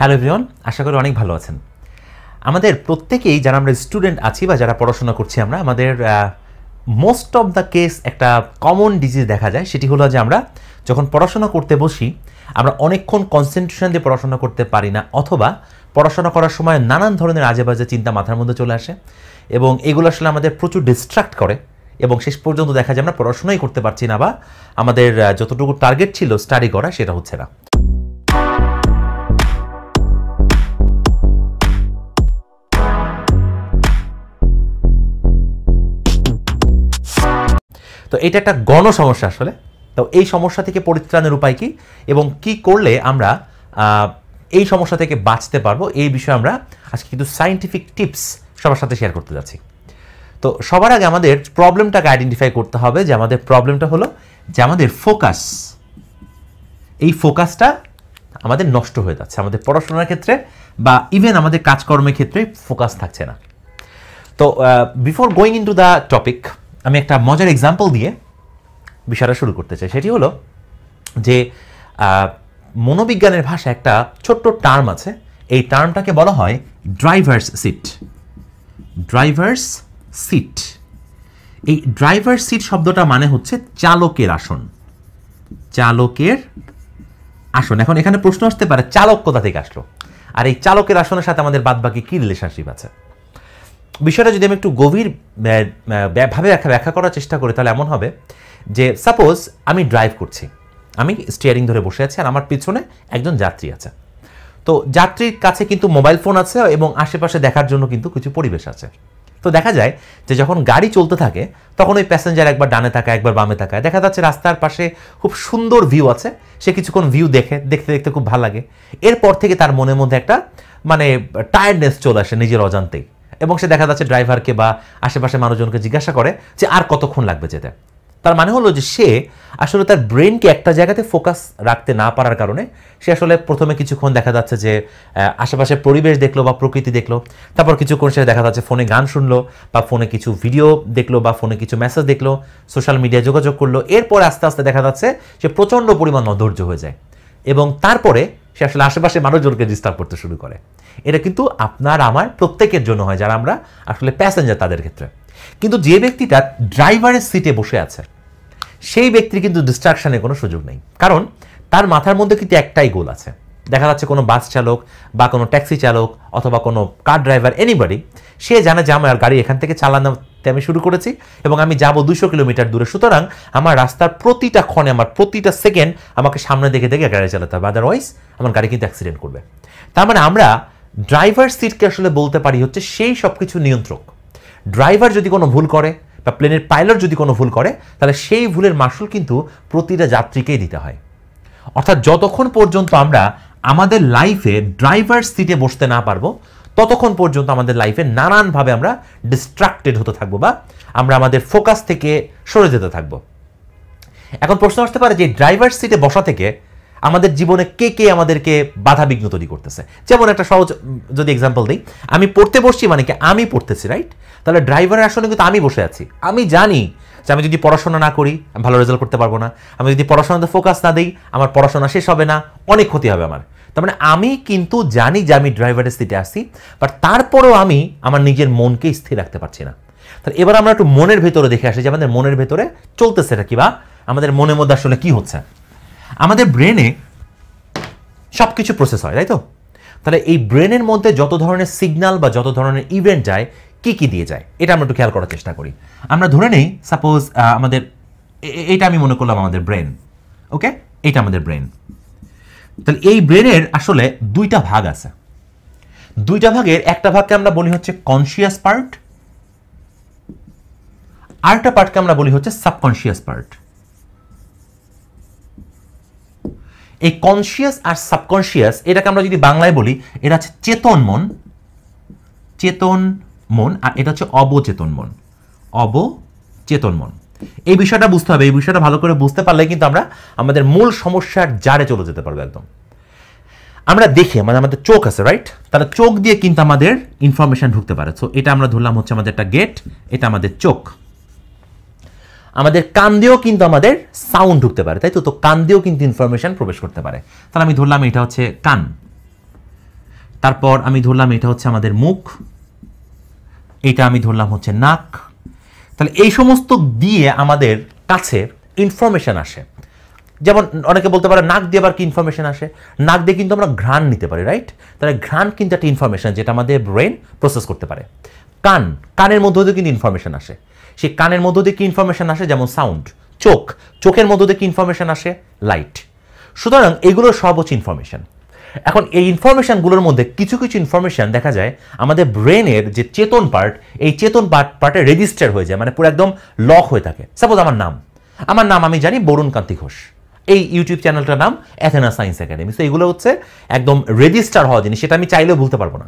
hello everyone আশা করি অনেক ভালো আছেন আমাদের প্রত্যেকেই যারা আমরা স্টুডেন্ট আছি বা যারা পড়াশোনা করছি আমরা আমাদের মোস্ট অফ দ্য কেস একটা কমন ডিজিজ দেখা যায় সেটি হলো যে আমরা যখন পড়াশোনা করতে বসি আমরা অনেকক্ষণ কনসেন্ট্রেশন দিয়ে পড়াশোনা করতে পারি না অথবা পড়াশোনা করার সময় নানান ধরনের আজেবাজে চিন্তা মাথার মধ্যে চলে আসে এবং এগুলো আসলে আমাদের প্রচুর ডিস্ট্রাক্ট করে এবং শেষ পর্যন্ত দেখা যায় আমরা পড়াশোনাই করতে পারছি না বা আমাদের যতটুকু টার্গেট ছিল স্টাডি করা সেটা হচ্ছে না তো এটা একটা গণ সমস্যা আসলে তো এই সমস্যা থেকে পরিত্রাণের উপায় কী এবং কি করলে আমরা এই সমস্যা থেকে বাঁচতে পারবো এই বিষয়ে আমরা আজকে কিন্তু সাইন্টিফিক টিপস সবার সাথে শেয়ার করতে যাচ্ছি তো সবার আগে আমাদের প্রবলেমটাকে আইডেন্টিফাই করতে হবে যে আমাদের প্রবলেমটা হলো যে আমাদের ফোকাস এই ফোকাসটা আমাদের নষ্ট হয়ে যাচ্ছে আমাদের পড়াশোনার ক্ষেত্রে বা ইভেন আমাদের কাজকর্মের ক্ষেত্রে ফোকাস থাকছে না তো before going into the topic আমি একটা মজার এক্সাম্পল দিয়ে বিষয়টা শুরু করতে চাই সেটি হলো যে মনোবিজ্ঞানের ভাষা একটা ছোট্ট টার্ম আছে এই টার্মটাকে বলা হয় ড্রাইভার্স সিট ড্রাইভার্স সিট এই ড্রাইভার সিট শব্দটা মানে হচ্ছে চালকের আসন চালকের আসন এখন এখানে প্রশ্ন আসতে পারে চালক কোথা থেকে আসলো আর এই চালকের আসনের সাথে আমাদের বাদবাকি কী রিলেশনশিপ আছে বিষয়টা যদি আমি একটু গভীর ভাবে ব্যাখ্যা ব্যাখ্যা করার চেষ্টা করি তাহলে এমন হবে যে সাপোজ আমি ড্রাইভ করছি আমি স্টিয়ারিং ধরে বসে আছি আর আমার পিছনে একজন যাত্রী আছে তো যাত্রীর কাছে কিন্তু মোবাইল ফোন আছে এবং আশেপাশে দেখার জন্য কিন্তু কিছু পরিবেশ আছে তো দেখা যায় যে যখন গাড়ি চলতে থাকে তখন ওই প্যাসেঞ্জার একবার ডানে থাকা একবার বামে থাকায় দেখা যাচ্ছে রাস্তার পাশে খুব সুন্দর ভিউ আছে সে কিছুক্ষণ ভিউ দেখে দেখতে দেখতে খুব ভালো লাগে এরপর থেকে তার মনের মধ্যে একটা মানে টায়ার্ডনেস চলে আসে নিজের অজান্তেই এবং সে দেখা যাচ্ছে ড্রাইভারকে বা আশেপাশে মানুষজনকে জিজ্ঞাসা করে যে আর কতক্ষণ লাগবে যেতে তার মানে হলো যে সে আসলে তার ব্রেনকে একটা জায়গাতে ফোকাস রাখতে না পারার কারণে সে আসলে প্রথমে কিছুক্ষণ দেখা যাচ্ছে যে আশেপাশে পরিবেশ দেখলো বা প্রকৃতি দেখলো তারপর কিছুক্ষণ সে দেখা যাচ্ছে ফোনে গান শুনলো বা ফোনে কিছু ভিডিও দেখলো বা ফোনে কিছু মেসেজ দেখলো সোশ্যাল মিডিয়া যোগাযোগ করলো এরপর আস্তে আস্তে দেখা যাচ্ছে সে প্রচণ্ড পরিমাণ অধৈর্য হয়ে যায় এবং তারপরে সে আসলে আশেপাশে মানুষজনকে ডিস্টার্ব করতে শুরু করে এটা কিন্তু আপনার আমার প্রত্যেকের জন্য হয় যারা আমরা আসলে প্যাসেঞ্জার তাদের ক্ষেত্রে কিন্তু যে ব্যক্তিটা ড্রাইভারের সিটে বসে আছে সেই ব্যক্তির কিন্তু ডিস্ট্রাকশানের কোনো সুযোগ নেই কারণ তার মাথার মধ্যে কিন্তু একটাই গোল আছে দেখা যাচ্ছে কোনো বাস চালক বা কোনো ট্যাক্সি চালক অথবা কোনো কার ড্রাইভার এনিবডি সে জানে যে আমার গাড়ি এখান থেকে চালানোতে আমি শুরু করেছি এবং আমি যাব দুশো কিলোমিটার দূরে সুতরাং আমার রাস্তার প্রতিটা ক্ষণে আমার প্রতিটা সেকেন্ড আমাকে সামনে দেখে দেখে গাড়ি চালাতে হবে আদারওয়াইজ আমার গাড়ি কিন্তু অ্যাক্সিডেন্ট করবে তার মানে আমরা ড্রাইভার সিটকে আসলে বলতে পারি হচ্ছে সেই সব কিছু নিয়ন্ত্রক ড্রাইভার যদি কোনো ভুল করে বা প্লেনের পাইলট যদি কোনো ভুল করে তাহলে সেই ভুলের মাসুল কিন্তু প্রতিটা যাত্রীকেই দিতে হয় অর্থাৎ যতক্ষণ পর্যন্ত আমরা আমাদের লাইফে ড্রাইভার সিটে বসতে না পারবো ততক্ষণ পর্যন্ত আমাদের লাইফে নানানভাবে আমরা ডিস্ট্রাক্টেড হতে থাকবো বা আমরা আমাদের ফোকাস থেকে সরে যেতে থাকবো এখন প্রশ্ন আসতে পারে যে ড্রাইভার সিটে বসা থেকে আমাদের জীবনে কে কে আমাদেরকে বাধা বিঘ্ন তৈরি করতেছে যেমন একটা সহজ যদি এক্সাম্পল দিই আমি পড়তে বসছি মানে কি আমি পড়তেছি রাইট তাহলে ড্রাইভারের আসনে কিন্তু আমি বসে আছি আমি জানি যে আমি যদি পড়াশোনা না করি আমি ভালো রেজাল্ট করতে পারবো না আমি যদি পড়াশোনাতে ফোকাস না দিই আমার পড়াশোনা শেষ হবে না অনেক ক্ষতি হবে আমার তার মানে আমি কিন্তু জানি যে আমি ড্রাইভারের সিটে আসি বাট তারপরেও আমি আমার নিজের মনকে স্থির রাখতে পারছি না তাহলে এবার আমরা একটু মনের ভেতরে দেখে আসি যে আমাদের মনের ভেতরে চলতেছে এটা কি বা আমাদের মনের মধ্যে আসলে কি হচ্ছে আমাদের ব্রেনে সব কিছু প্রসেস হয় তাই তো তাহলে এই ব্রেনের মধ্যে যত ধরনের সিগনাল বা যত ধরনের ইভেন্ট যায় কি কি দিয়ে যায় এটা আমরা একটু খেয়াল করার চেষ্টা করি আমরা ধরে নেই সাপোজ আমাদের এটা আমি মনে করলাম আমাদের ব্রেন ওকে এটা আমাদের ব্রেন তাহলে এই ব্রেনের আসলে দুইটা ভাগ আছে দুইটা ভাগের একটা ভাগকে আমরা বলি হচ্ছে কনসিয়াস পার্ট আরেকটা পার্টকে আমরা বলি হচ্ছে সাবকনসিয়াস পার্ট এই কনসিয়াস আর সাবকনসিয়াস এটাকে আমরা যদি বাংলায় বলি এটা হচ্ছে চেতন মন চেতন মন আর এটা হচ্ছে অবচেতন মন অবচেতন মন এই বিষয়টা বুঝতে হবে এই বিষয়টা ভালো করে বুঝতে পারলে কিন্তু আমরা আমাদের মূল সমস্যার জারে চলে যেতে পারবো একদম আমরা দেখি মানে আমাদের চোখ আছে রাইট তাহলে চোখ দিয়ে কিন্তু আমাদের ইনফরমেশান ঢুকতে পারে সো এটা আমরা ধরলাম হচ্ছে আমাদের একটা গেট এটা আমাদের চোখ আমাদের কান দিয়েও কিন্তু আমাদের সাউন্ড ঢুকতে পারে তাই তো তো কান দিয়েও কিন্তু ইনফরমেশান প্রবেশ করতে পারে তাহলে আমি ধরলাম এটা হচ্ছে কান তারপর আমি ধরলাম এটা হচ্ছে আমাদের মুখ এটা আমি ধরলাম হচ্ছে নাক তাহলে এই সমস্ত দিয়ে আমাদের কাছে ইনফরমেশান আসে যেমন অনেকে বলতে পারে নাক দিয়ে আবার কি ইনফরমেশান আসে নাক দিয়ে কিন্তু আমরা ঘ্রাণ নিতে পারি রাইট তাহলে ঘ্রাণ কিন্তু একটা ইনফরমেশান যেটা আমাদের ব্রেন প্রসেস করতে পারে কান কানের মধ্য দিয়ে কিন্তু ইনফরমেশান আসে সেই কানের মধ্য দিয়ে কি ইনফরমেশান আসে যেমন সাউন্ড চোখ চোখের মধ্য দিয়ে কি ইনফরমেশান আসে লাইট সুতরাং এগুলো সব হচ্ছে ইনফরমেশান এখন এই ইনফরমেশানগুলোর মধ্যে কিছু কিছু ইনফরমেশান দেখা যায় আমাদের ব্রেনের যে চেতন পার্ট এই চেতন পার্ট পার্টে রেজিস্টার হয়ে যায় মানে পুরো একদম লক হয়ে থাকে সাপোজ আমার নাম আমার নাম আমি জানি বরুণ কান্তি ঘোষ এই ইউটিউব চ্যানেলটার নাম অ্যাথেনা সায়েন্স একাডেমি তো এগুলো হচ্ছে একদম রেজিস্টার হওয়া জিনিস সেটা আমি চাইলেও ভুলতে পারবো না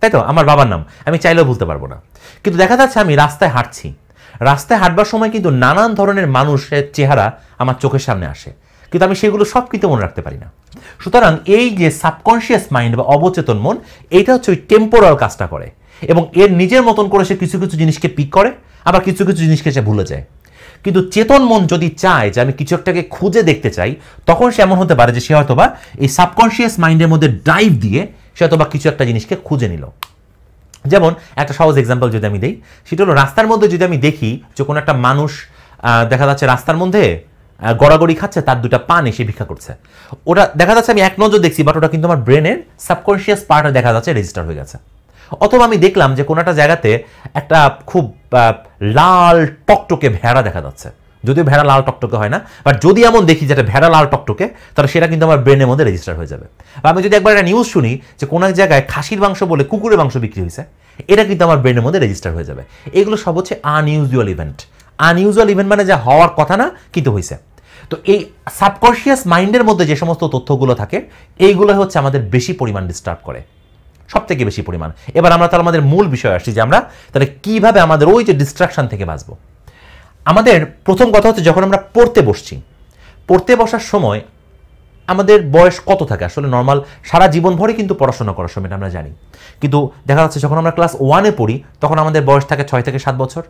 তাই তো আমার বাবার নাম আমি চাইলেও ভুলতে পারবো না কিন্তু দেখা যাচ্ছে আমি রাস্তায় হাঁটছি রাস্তায় হাঁটবার সময় কিন্তু নানান ধরনের মানুষের চেহারা আমার চোখের সামনে আসে কিন্তু আমি সেগুলো সব কিন্তু মনে রাখতে পারি না সুতরাং এই যে সাবকনশিয়াস মাইন্ড বা অবচেতন মন এটা হচ্ছে ওই টেম্পোরাল কাজটা করে এবং এর নিজের মতন করে সে কিছু কিছু জিনিসকে পিক করে আবার কিছু কিছু জিনিসকে সে ভুলে যায় কিন্তু চেতন মন যদি চায় যে আমি কিছু একটাকে খুঁজে দেখতে চাই তখন সে এমন হতে পারে যে সে হয়তোবা এই সাবকনশিয়াস মাইন্ডের মধ্যে ড্রাইভ দিয়ে সে হয়তোবা কিছু একটা জিনিসকে খুঁজে নিল যেমন একটা সহজ এক্সাম্পল যদি আমি দিই সেটা হলো রাস্তার মধ্যে যদি আমি দেখি যে কোনো একটা মানুষ দেখা যাচ্ছে রাস্তার মধ্যে গড়াগড়ি খাচ্ছে তার দুটা পান এসে ভিক্ষা করছে ওটা দেখা যাচ্ছে আমি এক নজর দেখছি বাট ওটা কিন্তু আমার ব্রেনের সাবকনশিয়াস পার্টে দেখা যাচ্ছে রেজিস্টার হয়ে গেছে অথবা আমি দেখলাম যে কোনো একটা জায়গাতে একটা খুব লাল টকটকে ভেড়া দেখা যাচ্ছে যদিও ভেড়া লাল টকটকে হয় না বাট যদি এমন দেখি যেটা ভেড়া লাল টকটকে তাহলে সেটা কিন্তু আমার ব্রেনের মধ্যে রেজিস্টার হয়ে যাবে বা আমি যদি একবার একটা নিউজ শুনি যে কোনো এক জায়গায় খাসির মাংস বলে কুকুরের মাংস বিক্রি হয়েছে এটা কিন্তু আমার ব্রেনের মধ্যে রেজিস্টার হয়ে যাবে এগুলো সব হচ্ছে আনইউজুয়াল ইভেন্ট আনইউজুয়াল ইভেন্ট মানে যা হওয়ার কথা না কিন্তু হয়েছে তো এই সাবকনশিয়াস মাইন্ডের মধ্যে যে সমস্ত তথ্যগুলো থাকে এইগুলো হচ্ছে আমাদের বেশি পরিমাণ ডিস্টার্ব করে সব থেকে বেশি পরিমাণ এবার আমরা তাহলে আমাদের মূল বিষয় আসছি যে আমরা তাহলে কীভাবে আমাদের ওই যে ডিস্ট্রাকশান থেকে বাঁচবো আমাদের প্রথম কথা হচ্ছে যখন আমরা পড়তে বসছি পড়তে বসার সময় আমাদের বয়স কত থাকে আসলে নর্মাল সারা জীবনভরে কিন্তু পড়াশোনা করার সময়টা আমরা জানি কিন্তু দেখা যাচ্ছে যখন আমরা ক্লাস ওয়ানে পড়ি তখন আমাদের বয়স থাকে ছয় থেকে সাত বছর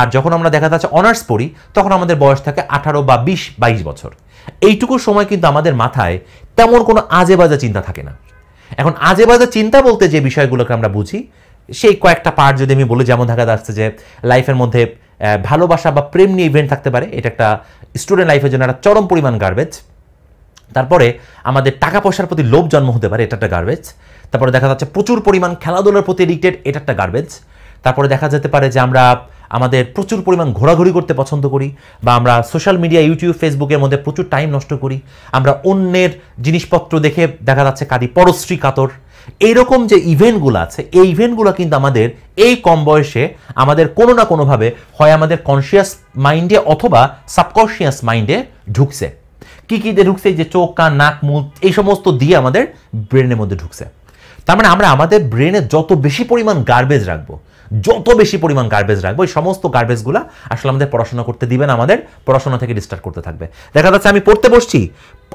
আর যখন আমরা দেখা যাচ্ছে অনার্স পড়ি তখন আমাদের বয়স থাকে আঠারো বা বিশ বাইশ বছর এইটুকু সময় কিন্তু আমাদের মাথায় তেমন কোনো আজে বাজে চিন্তা থাকে না এখন আজে বাজে চিন্তা বলতে যে বিষয়গুলোকে আমরা বুঝি সেই কয়েকটা পার্ট যদি আমি বলি যেমন দেখা যাচ্ছে যে লাইফের মধ্যে ভালোবাসা বা প্রেম নিয়ে ইভেন্ট থাকতে পারে এটা একটা স্টুডেন্ট লাইফের জন্য একটা চরম পরিমাণ গার্বেজ তারপরে আমাদের টাকা পয়সার প্রতি লোভ জন্ম হতে পারে এটা একটা গার্বেজ তারপরে দেখা যাচ্ছে প্রচুর পরিমাণ খেলাধুলার প্রতি এডিক্টেড এটা একটা গার্বেজ তারপরে দেখা যেতে পারে যে আমরা আমাদের প্রচুর পরিমাণ ঘোরাঘুরি করতে পছন্দ করি বা আমরা সোশ্যাল মিডিয়া ইউটিউব ফেসবুকের মধ্যে প্রচুর টাইম নষ্ট করি আমরা অন্যের জিনিসপত্র দেখে দেখা যাচ্ছে কাদি পরশ্রী কাতর এইরকম যে ইভেন্টগুলো আছে এই ইভেন্টগুলো কিন্তু আমাদের এই কম বয়সে আমাদের কোনো না কোনোভাবে হয় আমাদের কনসিয়াস মাইন্ডে অথবা সাবকনসিয়াস মাইন্ডে ঢুকছে কি কি যে ঢুকছে যে চোখ কান নাক মুখ এই সমস্ত দিয়ে আমাদের ব্রেনের মধ্যে ঢুকছে তার মানে আমরা আমাদের ব্রেনে যত বেশি পরিমাণ গার্বেজ রাখবো যত বেশি পরিমাণ গার্বেজ রাখবো এই সমস্ত গার্বেজগুলো আসলে আমাদের পড়াশোনা করতে দিবেন আমাদের পড়াশোনা থেকে ডিস্টার্ব করতে থাকবে দেখা যাচ্ছে আমি পড়তে বসছি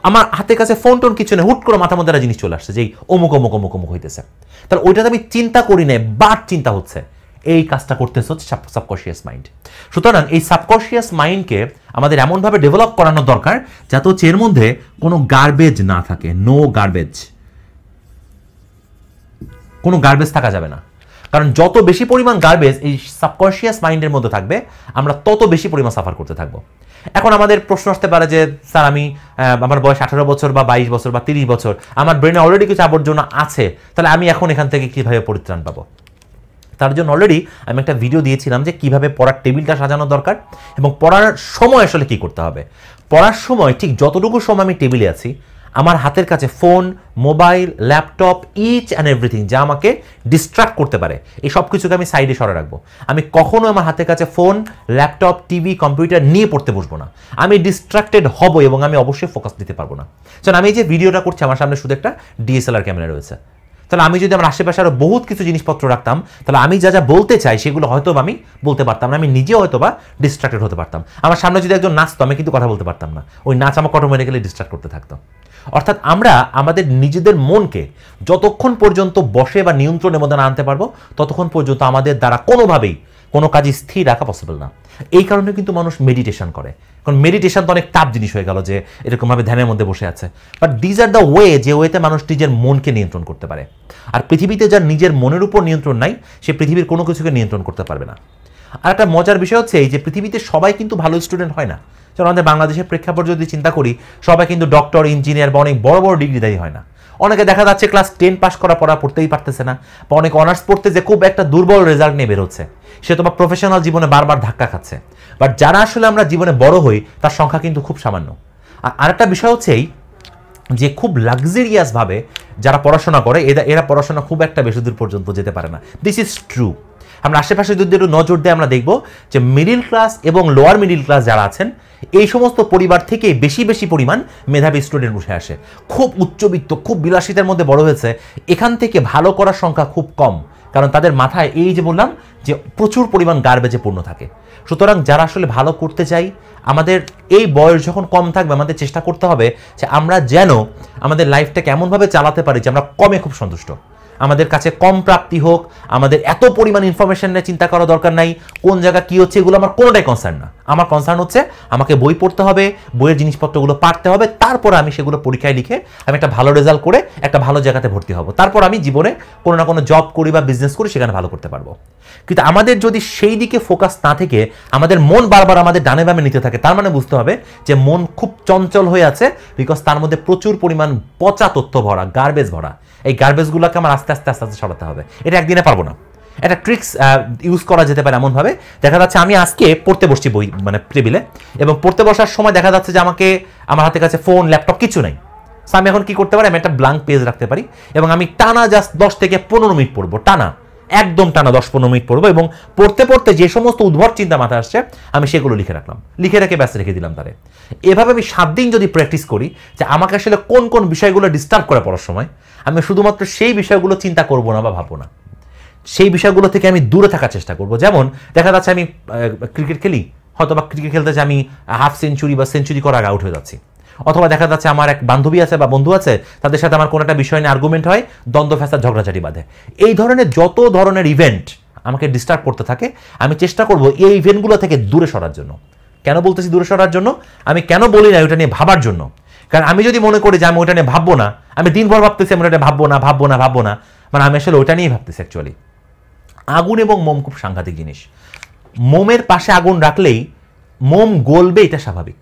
আমার হাতে কাছে ফোন টোন কিছু নেই হুট করে মাথা মধ্যে জিনিস চলে আসছে যে অমুক অমুক অমুক অমুক হইতেছে তাহলে ওইটাতে আমি চিন্তা করি না বাট চিন্তা হচ্ছে এই কাজটা করতেছে হচ্ছে সাবকনশিয়াস মাইন্ড সুতরাং এই সাবকনশিয়াস মাইন্ডকে আমাদের এমনভাবে ডেভেলপ করানো দরকার যাতে হচ্ছে এর মধ্যে কোনো গার্বেজ না থাকে নো গার্বেজ কোনো গার্বেজ থাকা যাবে না কারণ যত বেশি পরিমাণ গার্বেজ এই সাবকনসিয়াস মাইন্ডের মধ্যে থাকবে আমরা তত বেশি পরিমাণ সাফার করতে থাকবো এখন আমাদের প্রশ্ন আসতে পারে যে স্যার আমি আমার বয়স আঠারো বছর বা বাইশ বছর বা তিরিশ বছর আমার ব্রেনে অলরেডি কিছু আবর্জনা আছে তাহলে আমি এখন এখান থেকে কীভাবে পরিত্রাণ পাবো তার জন্য অলরেডি আমি একটা ভিডিও দিয়েছিলাম যে কিভাবে পড়ার টেবিলটা সাজানো দরকার এবং পড়ার সময় আসলে কি করতে হবে পড়ার সময় ঠিক যতটুকু সময় আমি টেবিলে আছি আমার হাতের কাছে phone mobile laptop each and everything যা আমাকে ডিস্ট্রাক্ট করতে পারে এই সব কিছুকে আমি সাইডে সরে রাখবো আমি কখনো আমার হাতের কাছে ফোন ল্যাপটপ টিভি কম্পিউটার নিয়ে পড়তে বসবো না আমি ডিস্ট্রাক্টেড হব এবং আমি অবশ্যই ফোকাস দিতে পারবো না কারণ আমি যে ভিডিওটা করছি আমার সামনে শুধু একটা ডিএসএলআর ক্যামেরা রয়েছে তাহলে আমি যদি আমার আশেপাশে আরও বহুত কিছু জিনিসপত্র রাখতাম তাহলে আমি যা যা বলতে চাই সেগুলো হয়তো আমি বলতে পারতাম না আমি নিজে হয়তো বা ডিস্ট্রাক্টেড হতে পারতাম আমার সামনে যদি একজন নাচতো আমি কিন্তু কথা বলতে পারতাম না ওই নাচ আমার আমাকে গেলে ডিস্ট্রাক্ট করতে থাকতো অর্থাৎ আমরা আমাদের নিজেদের মনকে যতক্ষণ পর্যন্ত বসে বা নিয়ন্ত্রণের মধ্যে আনতে পারবো ততক্ষণ পর্যন্ত আমাদের দ্বারা কোনোভাবেই কোনো কাজই স্থির রাখা পসিবল না এই কারণে কিন্তু মানুষ মেডিটেশন করে কারণ মেডিটেশন তো অনেক টাফ জিনিস হয়ে গেল যে এরকমভাবে ধ্যানের মধ্যে বসে আছে but these are the way যে ওয়েতে মানুষ নিজের মনকে নিয়ন্ত্রণ করতে পারে আর পৃথিবীতে যার নিজের মনের উপর নিয়ন্ত্রণ নাই সে পৃথিবীর কোনো কিছুকে নিয়ন্ত্রণ করতে পারবে না আর একটা মজার বিষয় হচ্ছে এই যে পৃথিবীতে সবাই কিন্তু ভালো স্টুডেন্ট হয় না যেমন আমাদের বাংলাদেশের প্রেক্ষাপট যদি চিন্তা করি সবাই কিন্তু ডক্টর ইঞ্জিনিয়ার বা অনেক বড় বড় ডিগ্রিধারী হয় না অনেকে দেখা যাচ্ছে ক্লাস টেন পাস করা পড়া পড়তেই পারতেছে না বা অনেকে অনার্স পড়তে যে খুব একটা দুর্বল রেজাল্ট নিয়ে বেরোচ্ছে সে তোমার প্রফেশনাল জীবনে বারবার ধাক্কা খাচ্ছে বাট যারা আসলে আমরা জীবনে বড় হই তার সংখ্যা কিন্তু খুব সামান্য আর আরেকটা বিষয় হচ্ছে এই যে খুব লাক্সারিয়াসভাবে যারা পড়াশোনা করে এরা পড়াশোনা খুব একটা বেশি দূর পর্যন্ত যেতে পারে না দিস ইজ ট্রু আমরা আশেপাশে যদি একটু নজর দিয়ে আমরা দেখব যে মিডিল ক্লাস এবং লোয়ার মিডিল ক্লাস যারা আছেন এই সমস্ত পরিবার থেকে বেশি বেশি পরিমাণ মেধাবী স্টুডেন্ট উঠে আসে খুব উচ্চবিত্ত খুব বিলাসিতার মধ্যে বড় হয়েছে এখান থেকে ভালো করার সংখ্যা খুব কম কারণ তাদের মাথায় এই যে বললাম যে প্রচুর পরিমাণ গার্বেজে পূর্ণ থাকে সুতরাং যারা আসলে ভালো করতে চাই আমাদের এই বয়স যখন কম থাকবে আমাদের চেষ্টা করতে হবে যে আমরা যেন আমাদের লাইফটাকে এমনভাবে চালাতে পারি যে আমরা কমে খুব সন্তুষ্ট আমাদের কাছে কম প্রাপ্তি হোক আমাদের এত পরিমাণ ইনফরমেশন নিয়ে চিন্তা করা দরকার নাই কোন জায়গা কী হচ্ছে এগুলো আমার কোনোটাই কনসার্ন না আমার কনসার্ন হচ্ছে আমাকে বই পড়তে হবে বইয়ের জিনিসপত্রগুলো পারতে হবে তারপর আমি সেগুলো পরীক্ষায় লিখে আমি একটা ভালো রেজাল্ট করে একটা ভালো জায়গাতে ভর্তি হব তারপর আমি জীবনে কোনো না কোনো জব করি বা বিজনেস করি সেখানে ভালো করতে পারবো কিন্তু আমাদের যদি সেই দিকে ফোকাস না থেকে আমাদের মন বারবার আমাদের ডানে বামে নিতে থাকে তার মানে বুঝতে হবে যে মন খুব চঞ্চল হয়ে আছে বিকজ তার মধ্যে প্রচুর পরিমাণ পচা তথ্য ভরা গার্বেজ ভরা এই গার্বেজগুলোকে আমার আস্তে আস্তে আস্তে আস্তে আস্তে সরাতে হবে এটা একদিনে পারবো না একটা ট্রিক্স ইউজ করা যেতে পারে এমনভাবে দেখা যাচ্ছে আমি আজকে পড়তে বসছি বই মানে টেবিলে এবং পড়তে বসার সময় দেখা যাচ্ছে যে আমাকে আমার হাতে কাছে ফোন ল্যাপটপ কিছু নেই আমি এখন কি করতে পারি আমি একটা ব্লাঙ্ক পেজ রাখতে পারি এবং আমি টানা জাস্ট দশ থেকে পনেরো মিনিট পড়বো টানা একদম টানা দশ পনেরো মিনিট পড়বো এবং পড়তে পড়তে যে সমস্ত উদ্ভব চিন্তা মাথায় আসছে আমি সেগুলো লিখে রাখলাম লিখে রেখে ব্যস্ত রেখে দিলাম তারে এভাবে আমি সাত দিন যদি প্র্যাকটিস করি যে আমাকে আসলে কোন কোন বিষয়গুলো ডিস্টার্ব করে পড়ার সময় আমি শুধুমাত্র সেই বিষয়গুলো চিন্তা করবো না বা ভাববো না সেই বিষয়গুলো থেকে আমি দূরে থাকার চেষ্টা করব যেমন দেখা যাচ্ছে আমি ক্রিকেট খেলি হয়তো বা ক্রিকেট খেলতে যে আমি হাফ সেঞ্চুরি বা সেঞ্চুরি করার আগে আউট হয়ে যাচ্ছি অথবা দেখা যাচ্ছে আমার এক বান্ধবী আছে বা বন্ধু আছে তাদের সাথে আমার কোনো একটা বিষয় নিয়ে আর্গুমেন্ট হয় দ্বন্দ্ব ফেসা ঝগড়াঝাটি বাঁধে এই ধরনের যত ধরনের ইভেন্ট আমাকে ডিস্টার্ব করতে থাকে আমি চেষ্টা করব এই ইভেন্টগুলো থেকে দূরে সরার জন্য কেন বলতেছি দূরে সরার জন্য আমি কেন বলি না ওইটা নিয়ে ভাবার জন্য কারণ আমি যদি মনে করি যে আমি ওইটা নিয়ে ভাববো না আমি দিনভর ভাবতেছি আমি ওটা ভাববো না ভাববো না ভাববো না মানে আমি আসলে ওইটা নিয়েই ভাবতেছি অ্যাকচুয়ালি আগুন এবং মোম খুব সাংঘাতিক জিনিস মোমের পাশে আগুন রাখলেই মোম গলবে এটা স্বাভাবিক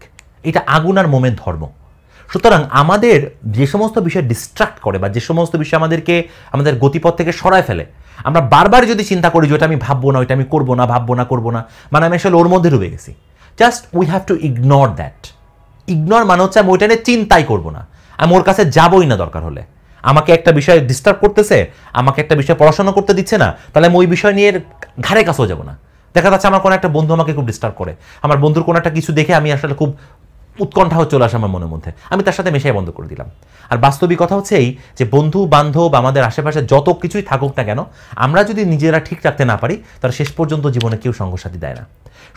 এটা আগুন আর মোমের ধর্ম সুতরাং আমাদের যে সমস্ত বিষয় ডিস্ট্রাক্ট করে বা যে সমস্ত বিষয় আমাদেরকে আমাদের গতিপথ থেকে সরায় ফেলে আমরা বারবার যদি চিন্তা করি যে ওটা আমি ভাববো না ওইটা আমি করবো না ভাববো না করবো না মানে আমি আসলে ওর মধ্যে ডুবে গেছি just we have to ignore that ignore মানে হচ্ছে আমি ওইটা নিয়ে চিন্তাই করবো না আমি ওর কাছে যাবই না দরকার হলে আমাকে একটা বিষয় ডিস্টার্ব করতেছে আমাকে একটা বিষয় পড়াশোনা করতে দিচ্ছে না তাহলে আমি ওই বিষয় নিয়ে ঘাড়ে কাছেও যাবো না দেখা যাচ্ছে আমার কোনো একটা বন্ধু আমাকে খুব ডিস্টার্ব করে আমার বন্ধুর কোনো একটা কিছু দেখে আমি আসলে খুব উৎকণ্ঠাও চলে আসে আমার মনের মধ্যে আমি তার সাথে মেশাই বন্ধ করে দিলাম আর বাস্তবিক কথা হচ্ছে এই যে বন্ধু বান্ধব আমাদের আশেপাশে যত কিছুই থাকুক না কেন আমরা যদি নিজেরা ঠিক রাখতে না পারি তাহলে শেষ পর্যন্ত জীবনে কেউ সংঘর্ষাতি দেয় না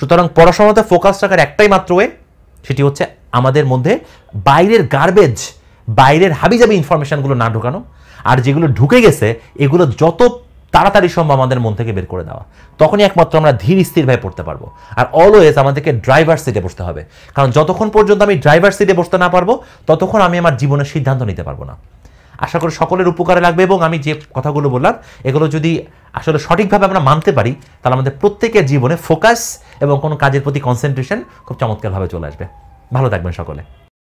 সুতরাং পড়াশোনাতে ফোকাস রাখার একটাই মাত্র ওয়ে সেটি হচ্ছে আমাদের মধ্যে বাইরের গার্বেজ বাইরের হাবিজাবি ইনফরমেশানগুলো না ঢোকানো আর যেগুলো ঢুকে গেছে এগুলো যত তাড়াতাড়ি সম্ভব আমাদের মন থেকে বের করে দেওয়া তখনই একমাত্র আমরা ধীর স্থিরভাবে পড়তে পারবো আর অলওয়েজ আমাদেরকে ড্রাইভার সিটে বসতে হবে কারণ যতক্ষণ পর্যন্ত আমি ড্রাইভার সিটে বসতে না পারবো ততক্ষণ আমি আমার জীবনের সিদ্ধান্ত নিতে পারবো না আশা করি সকলের উপকারে লাগবে এবং আমি যে কথাগুলো বললাম এগুলো যদি আসলে সঠিকভাবে আমরা মানতে পারি তাহলে আমাদের প্রত্যেকের জীবনে ফোকাস এবং কোনো কাজের প্রতি কনসেন্ট্রেশন খুব চমৎকারভাবে চলে আসবে ভালো থাকবেন সকলে